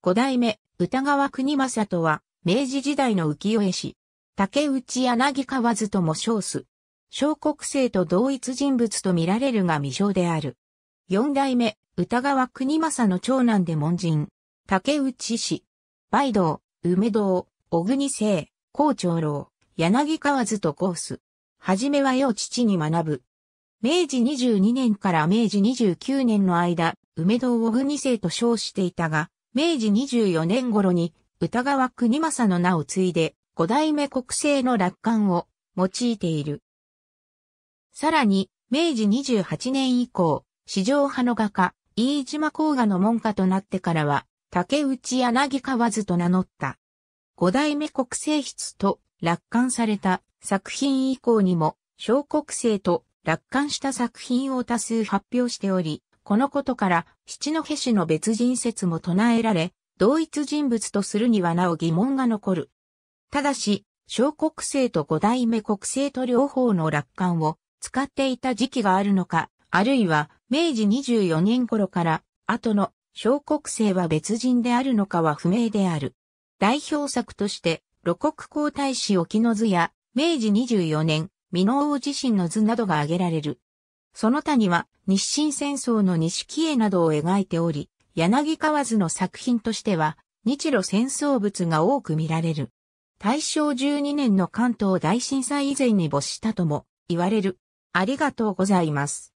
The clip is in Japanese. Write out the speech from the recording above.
五代目、歌川国正とは、明治時代の浮世絵師。竹内柳川図とも称す。小国生と同一人物と見られるが未詳である。四代目、歌川国正の長男で門人。竹内氏。梅道、梅道、小国生、高長老、柳川図とコース。はじめはを父に学ぶ。明治22年から明治29年の間、梅道小国生と称していたが、明治24年頃に歌川国政の名を継いで五代目国政の楽観を用いている。さらに、明治28年以降、市場派の画家、飯島甲賀の門下となってからは、竹内柳河津と名乗った。五代目国政室と楽観された作品以降にも、小国政と楽観した作品を多数発表しており、このことから、七戸市の別人説も唱えられ、同一人物とするにはなお疑問が残る。ただし、小国政と五代目国政と両方の楽観を使っていた時期があるのか、あるいは明治24年頃から後の小国政は別人であるのかは不明である。代表作として、露国皇太子沖の図や明治24年、美濃王自身の図などが挙げられる。その他には日清戦争の錦絵などを描いており、柳川津の作品としては日露戦争物が多く見られる。大正12年の関東大震災以前に没したとも言われる。ありがとうございます。